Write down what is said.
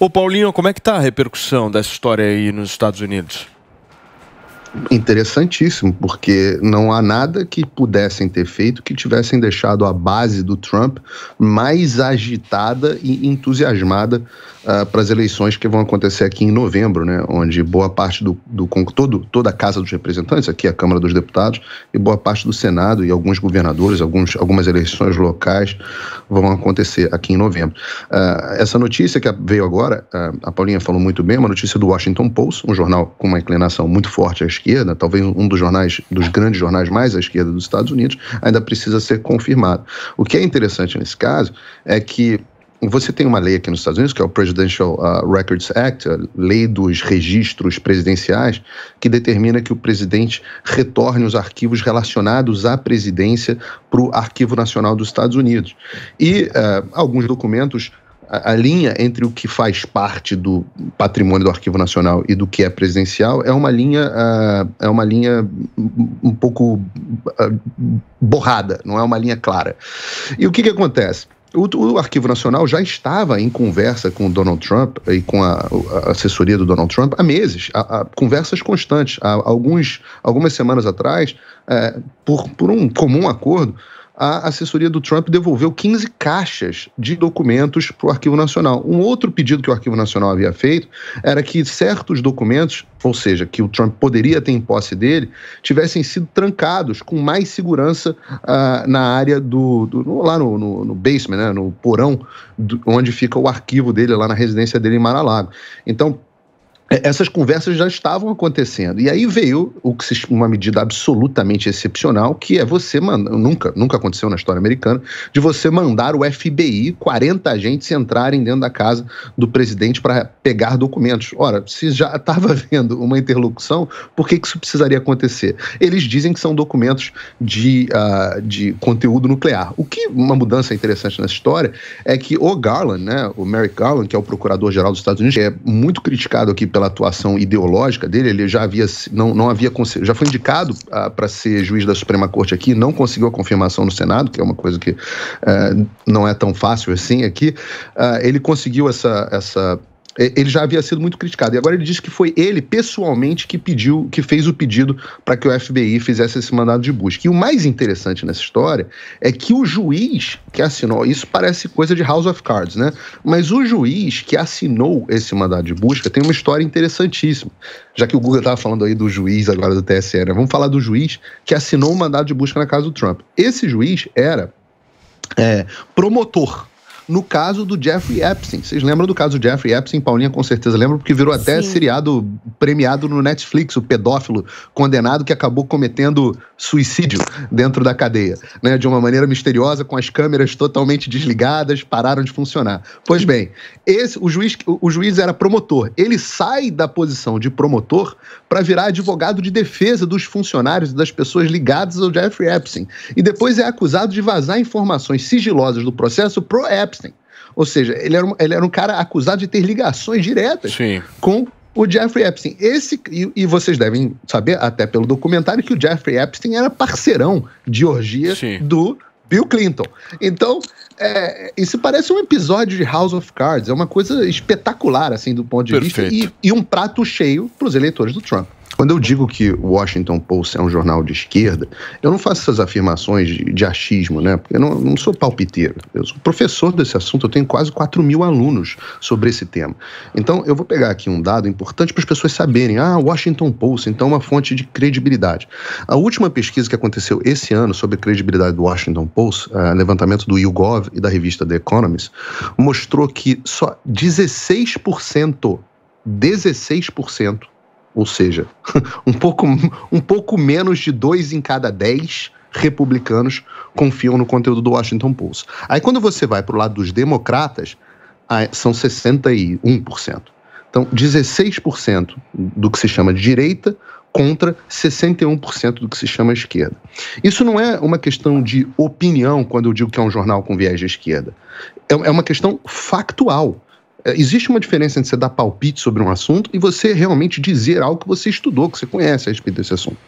Ô Paulinho, como é que tá a repercussão dessa história aí nos Estados Unidos? interessantíssimo, porque não há nada que pudessem ter feito que tivessem deixado a base do Trump mais agitada e entusiasmada uh, para as eleições que vão acontecer aqui em novembro, né, onde boa parte do, do todo, toda a Casa dos Representantes, aqui a Câmara dos Deputados, e boa parte do Senado e alguns governadores, alguns, algumas eleições locais vão acontecer aqui em novembro. Uh, essa notícia que veio agora, uh, a Paulinha falou muito bem, é uma notícia do Washington Post, um jornal com uma inclinação muito forte à esquerda, esquerda, talvez um dos jornais, dos grandes jornais mais à esquerda dos Estados Unidos, ainda precisa ser confirmado. O que é interessante nesse caso é que você tem uma lei aqui nos Estados Unidos, que é o Presidential uh, Records Act, a lei dos registros presidenciais, que determina que o presidente retorne os arquivos relacionados à presidência para o Arquivo Nacional dos Estados Unidos. E uh, alguns documentos a, linha entre o que faz parte do patrimônio do Arquivo Nacional e do que é presidencial é uma linha, uh, é uma linha um pouco uh, borrada, não é uma linha clara. E o que, que acontece? O, o, Arquivo Nacional já estava em conversa com o Donald Trump e com a, a assessoria do Donald Trump há meses, há, há conversas constantes. Há alguns, algumas semanas atrás, é, por, por um comum acordo, a assessoria do Trump devolveu 15 caixas de documentos para o Arquivo Nacional. Um outro pedido que o Arquivo Nacional havia feito era que certos documentos, ou seja, que o Trump poderia ter em posse dele, tivessem sido trancados com mais segurança uh, na área do. do lá no, no, no, basement, né, no porão, do, onde fica o arquivo dele, lá na residência dele em Mar-a-Lago. Então, é, essas conversas já estavam acontecendo. E aí veio o que se, uma medida absolutamente excepcional, que é você mandar, nunca, nunca aconteceu na história americana, de você mandar o FBI, 40 agentes entrarem dentro da casa do presidente para pegar documentos. Ora, se já estava havendo uma interlocução, por que, que isso precisaria acontecer? Eles dizem que são documentos de, uh, de conteúdo nuclear. O que uma mudança interessante nessa história é que o Garland, né, o Merrick Garland, que é o procurador-geral dos Estados Unidos, é muito criticado aqui pela atuação ideológica dele, ele já havia não, não havia já foi indicado ah, para ser juiz da Suprema Corte aqui, não conseguiu a confirmação no Senado, que é uma coisa que eh, não é tão fácil assim aqui. Ah, ele conseguiu essa, essa é, ele já havia sido muito criticado. E agora ele diz que foi ele pessoalmente que pediu, que fez o pedido para que o FBI fizesse esse mandado de busca. E o mais interessante nessa história é que o juiz que assinou, isso parece coisa de House of Cards, né? Mas o juiz que assinou esse mandado de busca tem uma história interessantíssima. Já que o Google estava falando aí do juiz agora do TSE, né? Vamos falar do juiz que assinou o mandado de busca na casa do Trump. Esse juiz era é, promotor no caso do Jeffrey Epstein. Vocês lembram do caso do Jeffrey Epstein? Paulinha com certeza lembra, porque virou até Sim. seriado premiado no Netflix, o pedófilo condenado que acabou cometendo suicídio dentro da cadeia, né? De uma maneira misteriosa, com as câmeras totalmente desligadas, pararam de funcionar. Pois bem, esse, o, juiz, o juiz era promotor. Ele sai da posição de promotor para virar advogado de defesa dos funcionários e das pessoas ligadas ao Jeffrey Epstein. E depois é acusado de vazar informações sigilosas do processo pro Epstein ou seja, ele era um, ele era um cara acusado de ter ligações diretas Sim. com o Jeffrey Epstein. Esse, e, e, vocês devem saber, até pelo documentário, que o Jeffrey Epstein era parceirão de orgia Sim. do Bill Clinton. Então, é, isso parece um episódio de House of Cards. É uma coisa espetacular, assim, do ponto de Perfeito. vista. E, e um prato cheio para os eleitores do Trump. Quando eu digo que o Washington Post é um jornal de esquerda, eu não faço essas afirmações de, de achismo, né? Porque eu não, não, sou palpiteiro. Eu sou professor desse assunto, eu tenho quase 4 mil alunos sobre esse tema. Então, eu vou pegar aqui um dado importante para as pessoas saberem. Ah, Washington Post, então, é uma fonte de credibilidade. A última pesquisa que aconteceu esse ano sobre a credibilidade do Washington Post, uh, levantamento do YouGov e da revista The Economist, mostrou que só 16%, 16% ou seja, um pouco, um pouco menos de dois em cada dez republicanos confiam no conteúdo do Washington Post. Aí quando você vai para o lado dos democratas, são 61%. Então, 16% do que se chama de direita contra 61% do que se chama esquerda. Isso não é uma questão de opinião quando eu digo que é um jornal com viés de esquerda. É, é uma questão factual. É, existe uma diferença entre você dar palpite sobre um assunto e você realmente dizer algo que você estudou, que você conhece a respeito desse assunto.